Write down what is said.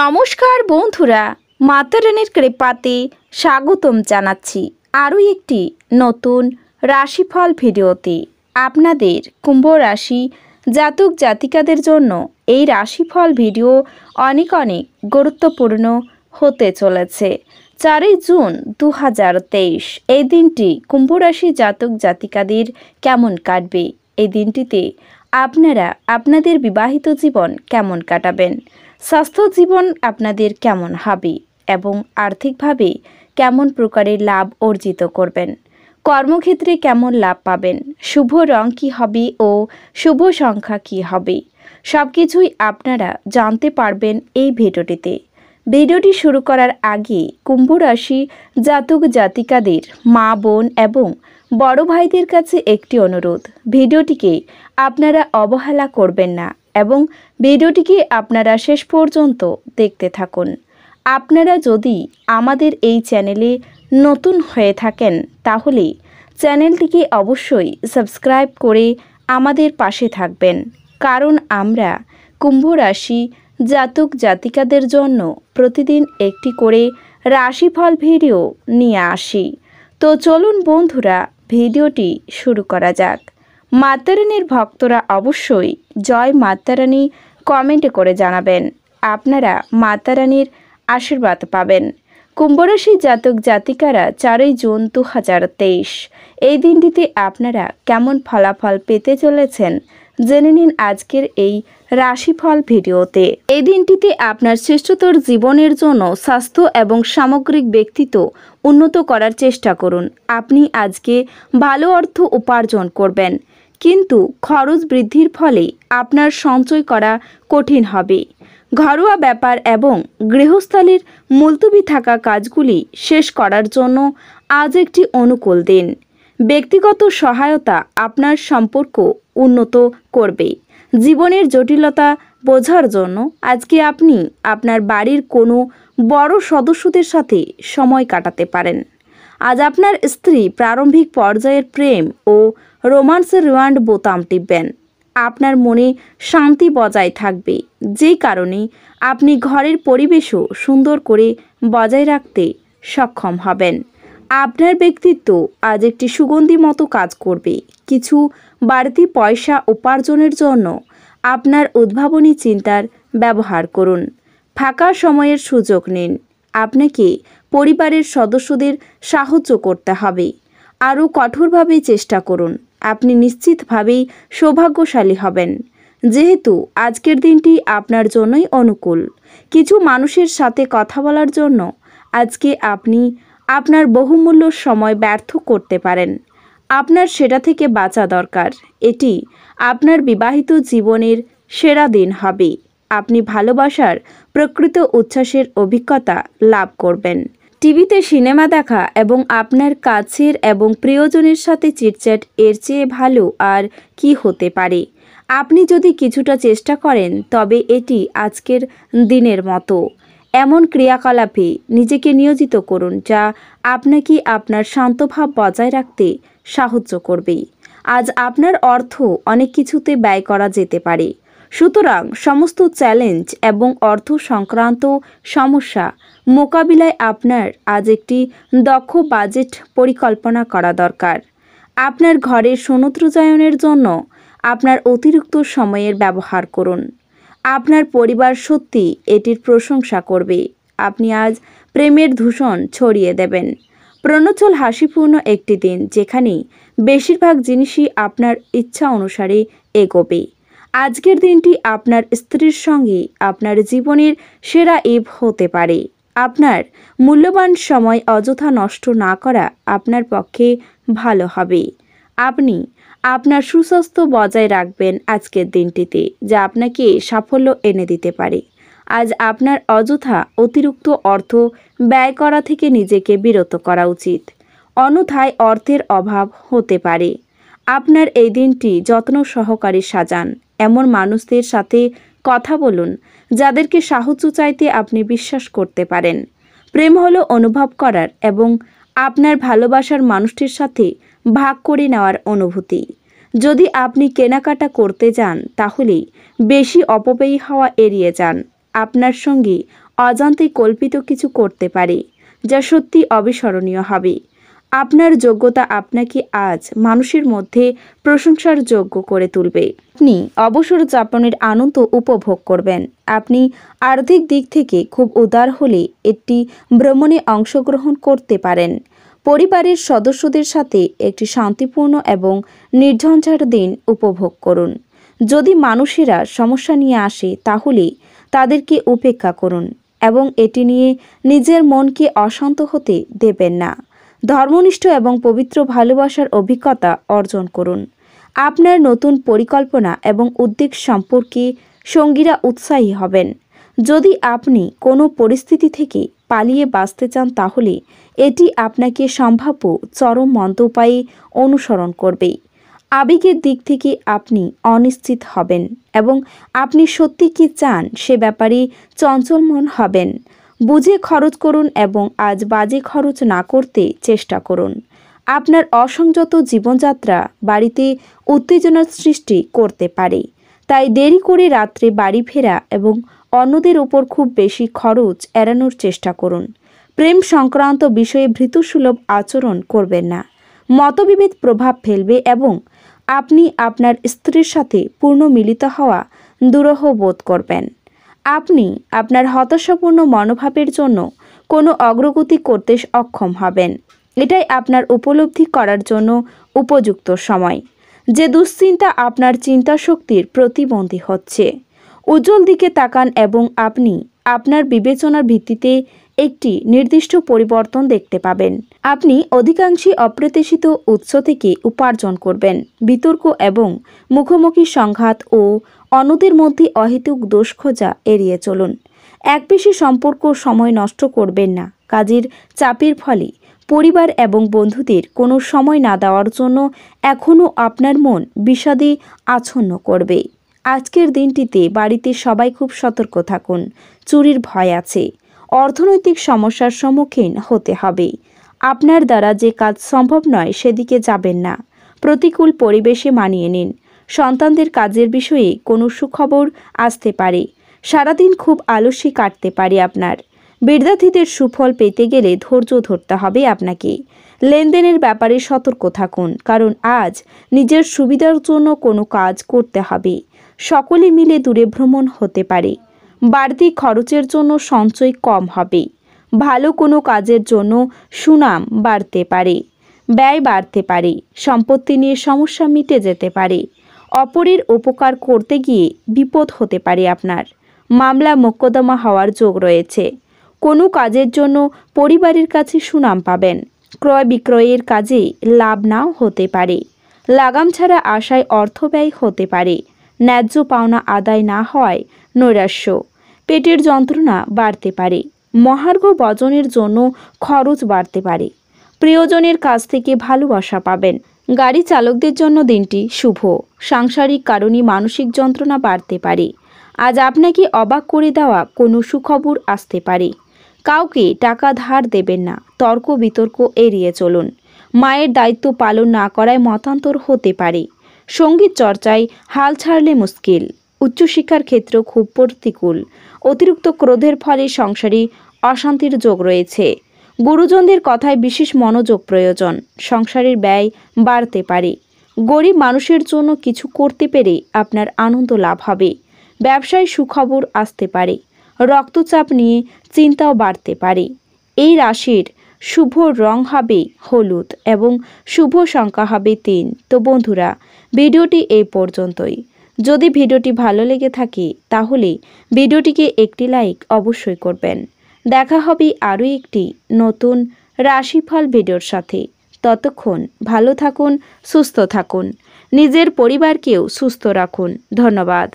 নমস্কার বন্ধুরা মাতারানির কৃপাতে স্বাগতম জানাচ্ছি আরও একটি নতুন রাশিফল ভিডিওতে আপনাদের কুম্ভ রাশি জাতক জাতিকাদের জন্য এই রাশিফল ভিডিও অনেক অনেক গুরুত্বপূর্ণ হতে চলেছে চারই জুন দু এই দিনটি কুম্ভ রাশি জাতক জাতিকাদের কেমন কাটবে এই দিনটিতে আপনারা আপনাদের বিবাহিত জীবন কেমন কাটাবেন স্বাস্থ্য জীবন আপনাদের কেমন হবে এবং আর্থিকভাবে কেমন প্রকারের লাভ অর্জিত করবেন কর্মক্ষেত্রে কেমন লাভ পাবেন শুভ রং কি হবে ও শুভ সংখ্যা কি হবে সব কিছুই আপনারা জানতে পারবেন এই ভিডিওটিতে ভিডিওটি শুরু করার আগে কুম্ভ রাশি জাতক জাতিকাদের মা বোন এবং বড় ভাইদের কাছে একটি অনুরোধ ভিডিওটিকে আপনারা অবহেলা করবেন না এবং ভিডিওটিকে আপনারা শেষ পর্যন্ত দেখতে থাকুন আপনারা যদি আমাদের এই চ্যানেলে নতুন হয়ে থাকেন তাহলে চ্যানেলটিকে অবশ্যই সাবস্ক্রাইব করে আমাদের পাশে থাকবেন কারণ আমরা কুম্ভ রাশি জাতক জাতিকাদের জন্য প্রতিদিন একটি করে রাশিফল ভিডিও নিয়ে আসি তো চলুন বন্ধুরা ভিডিওটি শুরু করা যাক মাতারানির ভক্তরা অবশ্যই জয় মাতারানি কমেন্টে করে জানাবেন আপনারা মাতারানির আশীর্বাদ পাবেন কুম্ভরাশি জাতক জাতিকারা চারই জুন দু হাজার তেইশ এই দিনটিতে আপনারা কেমন ফলাফল পেতে চলেছেন জেনে নিন আজকের এই রাশিফল ভিডিওতে এই দিনটিতে আপনার শ্রেষ্ঠতর জীবনের জন্য স্বাস্থ্য এবং সামগ্রিক ব্যক্তিত্ব উন্নত করার চেষ্টা করুন আপনি আজকে ভালো অর্থ উপার্জন করবেন কিন্তু খরচ বৃদ্ধির ফলে আপনার সঞ্চয় করা কঠিন হবে ঘরোয়া ব্যাপার এবং গৃহস্থালির মুলতুবি থাকা কাজগুলি শেষ করার জন্য আজ একটি অনুকূল দিন ব্যক্তিগত সহায়তা আপনার সম্পর্ক উন্নত করবে জীবনের জটিলতা বোঝার জন্য আজকে আপনি আপনার বাড়ির কোনো বড় সদস্যদের সাথে সময় কাটাতে পারেন আজ আপনার স্ত্রী প্রারম্ভিক পর্যায়ের প্রেম ও রোমান্সের রিওয়ান্ড বোতাম টিপবেন আপনার মনে শান্তি বজায় থাকবে যে কারণে আপনি ঘরের পরিবেশও সুন্দর করে বজায় রাখতে সক্ষম হবেন আপনার ব্যক্তিত্ব আজ একটি সুগন্ধি মতো কাজ করবে কিছু বাড়তি পয়সা উপার্জনের জন্য আপনার উদ্ভাবনী চিন্তার ব্যবহার করুন ফাঁকা সময়ের সুযোগ নিন আপনাকে পরিবারের সদস্যদের সাহায্য করতে হবে আরও কঠোরভাবে চেষ্টা করুন আপনি নিশ্চিতভাবেই সৌভাগ্যশালী হবেন যেহেতু আজকের দিনটি আপনার জন্যই অনুকূল কিছু মানুষের সাথে কথা বলার জন্য আজকে আপনি আপনার বহুমূল্য সময় ব্যর্থ করতে পারেন আপনার সেটা থেকে বাঁচা দরকার এটি আপনার বিবাহিত জীবনের সেরা দিন হবে আপনি ভালোবাসার প্রকৃত উচ্ছ্বাসের অভিজ্ঞতা লাভ করবেন টিভিতে সিনেমা দেখা এবং আপনার কাছের এবং প্রিয়জনের সাথে চিটচ্যাট এর চেয়ে ভালো আর কি হতে পারে আপনি যদি কিছুটা চেষ্টা করেন তবে এটি আজকের দিনের মতো এমন ক্রিয়াকলাপে নিজেকে নিয়োজিত করুন যা আপনাকে আপনার শান্তভাব বজায় রাখতে সাহায্য করবে আজ আপনার অর্থ অনেক কিছুতে ব্যয় করা যেতে পারে সুতরাং সমস্ত চ্যালেঞ্জ এবং অর্থ সংক্রান্ত সমস্যা মোকাবিলায় আপনার আজ একটি দক্ষ বাজেট পরিকল্পনা করা দরকার আপনার ঘরের সৌন্দর্যায়নের জন্য আপনার অতিরিক্ত সময়ের ব্যবহার করুন আপনার পরিবার সত্যি এটির প্রশংসা করবে আপনি আজ প্রেমের দূষণ ছড়িয়ে দেবেন প্রণচল হাসিপূর্ণ একটি দিন যেখানে বেশিরভাগ জিনিসই আপনার ইচ্ছা অনুসারে এগোবে আজকের দিনটি আপনার স্ত্রীর সঙ্গে আপনার জীবনের সেরা এভ হতে পারে আপনার মূল্যবান সময় অযথা নষ্ট না করা আপনার পক্ষে ভালো হবে আপনি আপনার সুস্বাস্থ্য বজায় রাখবেন আজকের দিনটিতে যা আপনাকে সাফল্য এনে দিতে পারে আজ আপনার অযথা অতিরিক্ত অর্থ ব্যয় করা থেকে নিজেকে বিরত করা উচিত অনথায় অর্থের অভাব হতে পারে আপনার এই দিনটি যত্ন সহকারে সাজান এমন মানুষদের সাথে কথা বলুন যাদেরকে সাহচু চাইতে আপনি বিশ্বাস করতে পারেন প্রেম হলো অনুভব করার এবং আপনার ভালোবাসার মানুষটির সাথে ভাগ করে নেওয়ার অনুভূতি যদি আপনি কেনাকাটা করতে যান তাহলে বেশি অপব্যয়ী হওয়া এড়িয়ে যান আপনার সঙ্গে অজান্তে কল্পিত কিছু করতে পারে যা সত্যি অবিস্মরণীয় হবে আপনার যোগ্যতা আপনাকে আজ মানুষের মধ্যে প্রশংসার যোগ্য করে তুলবে আপনি অবসর যাপনের আনন্দ উপভোগ করবেন আপনি আর্থিক দিক থেকে খুব উদার হলে একটি ভ্রমণে অংশগ্রহণ করতে পারেন পরিবারের সদস্যদের সাথে একটি শান্তিপূর্ণ এবং নির্ঝঞ্ঝার দিন উপভোগ করুন যদি মানুষেরা সমস্যা নিয়ে আসে তাহলে তাদেরকে উপেক্ষা করুন এবং এটি নিয়ে নিজের মনকে অশান্ত হতে দেবেন না ধর্মনিষ্ঠ এবং পবিত্র ভালোবাসার অভিজ্ঞতা অর্জন করুন আপনার নতুন পরিকল্পনা এবং উদ্যোগ সম্পর্কে সঙ্গীরা উৎসাহী হবেন যদি আপনি কোনো পরিস্থিতি থেকে পালিয়ে বাঁচতে চান তাহলে এটি আপনাকে সম্ভাব্য চরম মন্তোপায়ে অনুসরণ করবে আবেগের দিক থেকে আপনি অনিশ্চিত হবেন এবং আপনি সত্যি কি চান সে ব্যাপারে চঞ্চলমন হবেন বুঝে খরচ করুন এবং আজ বাজে খরচ না করতে চেষ্টা করুন আপনার অসংযত জীবনযাত্রা বাড়িতে উত্তেজনার সৃষ্টি করতে পারে তাই দেরি করে রাত্রে বাড়ি ফেরা এবং অন্যদের উপর খুব বেশি খরচ এড়ানোর চেষ্টা করুন প্রেম সংক্রান্ত বিষয়ে ভৃতুসুলভ আচরণ করবেন না মতবিভেদ প্রভাব ফেলবে এবং আপনি আপনার স্ত্রীর সাথে পূর্ণ মিলিত হওয়া দুরহ বোধ করবেন আপনি আপনার হতাশাপূর্ণ মনোভাবের জন্য কোনো অগ্রগতি করতে অক্ষম হবেন এটাই আপনার উপলব্ধি করার জন্য উপযুক্ত সময় যে দুশ্চিন্তা আপনার চিন্তা শক্তির প্রতিবন্ধী হচ্ছে উজ্জ্বল দিকে তাকান এবং আপনি আপনার বিবেচনার ভিত্তিতে একটি নির্দিষ্ট পরিবর্তন দেখতে পাবেন আপনি অধিকাংশই অপ্রত্যাশিত উৎস থেকে উপার্জন করবেন বিতর্ক এবং মুখোমুখি সংঘাত ও অন্যদের মধ্যে অহেতুক দোষ খোঁজা এড়িয়ে চলুন এক বেশি সম্পর্ক সময় নষ্ট করবেন না কাজের চাপের ফলে পরিবার এবং বন্ধুদের কোনো সময় না দেওয়ার জন্য এখনও আপনার মন বিষাদে আচ্ছন্ন করবে আজকের দিনটিতে বাড়িতে সবাই খুব সতর্ক থাকুন চুরির ভয় আছে অর্থনৈতিক সমস্যার সম্মুখীন হতে হবে আপনার দ্বারা যে কাজ সম্ভব নয় সেদিকে যাবেন না প্রতিকূল পরিবেশে মানিয়ে নিন সন্তানদের কাজের বিষয়ে কোনো সুখবর আসতে পারে সারাদিন খুব আলস্যে কাটতে পারে আপনার বিদ্যার্থীদের সুফল পেতে গেলে ধৈর্য ধরতে হবে আপনাকে লেনদেনের ব্যাপারে সতর্ক থাকুন কারণ আজ নিজের সুবিধার জন্য কোনো কাজ করতে হবে সকলে মিলে দূরে ভ্রমণ হতে পারে বাড়তি খরচের জন্য সঞ্চয় কম হবে ভালো কোনো কাজের জন্য সুনাম বাড়তে পারে ব্যয় বাড়তে পারে সম্পত্তি নিয়ে সমস্যা মিটে যেতে পারে অপরের উপকার করতে গিয়ে বিপদ হতে পারে আপনার মামলা মোকদ্দমা হওয়ার যোগ রয়েছে কোনো কাজের জন্য পরিবারের কাছে সুনাম পাবেন ক্রয় বিক্রয়ের কাজে লাভ নাও হতে পারে লাগাম ছাড়া আশায় অর্থ ব্যয় হতে পারে ন্যায্য পাওনা আদায় না হয় নৈরাশ্য পেটের যন্ত্রণা বাড়তে পারে মহার্ঘ বজনের জন্য খরচ বাড়তে পারে প্রিয়জনের কাছ থেকে ভালোবাসা পাবেন গাড়ি চালকদের জন্য দিনটি শুভ সাংসারিক কারণে মানসিক যন্ত্রণা বাড়তে পারে আজ আপনাকে অবাক করে দেওয়া কোনো সুখবর আসতে পারে কাউকে টাকা ধার দেবেন না তর্ক বিতর্ক এড়িয়ে চলুন মায়ের দায়িত্ব পালন না করায় মতান্তর হতে পারে সঙ্গীত চর্চায় হাল ছাড়লে মুশকিল উচ্চশিক্ষার ক্ষেত্র খুব প্রতিকূল অতিরিক্ত ক্রোধের ফলে সংসারে অশান্তির যোগ রয়েছে গুরুজনদের কথায় বিশেষ মনোযোগ প্রয়োজন সংসারের ব্যয় বাড়তে পারে গরিব মানুষের জন্য কিছু করতে পেরে আপনার আনন্দ লাভ হবে ব্যবসায় সুখবর আসতে পারে রক্তচাপ নিয়ে চিন্তাও বাড়তে পারে এই রাশির শুভ রং হবে হলুদ এবং শুভ সংখ্যা হবে তিন তো বন্ধুরা ভিডিওটি এই পর্যন্তই যদি ভিডিওটি ভালো লেগে থাকে তাহলে ভিডিওটিকে একটি লাইক অবশ্যই করবেন দেখা হবে আরও একটি নতুন রাশিফল ভিডিওর সাথে ততক্ষণ ভালো থাকুন সুস্থ থাকুন নিজের পরিবারকেও সুস্থ রাখুন ধন্যবাদ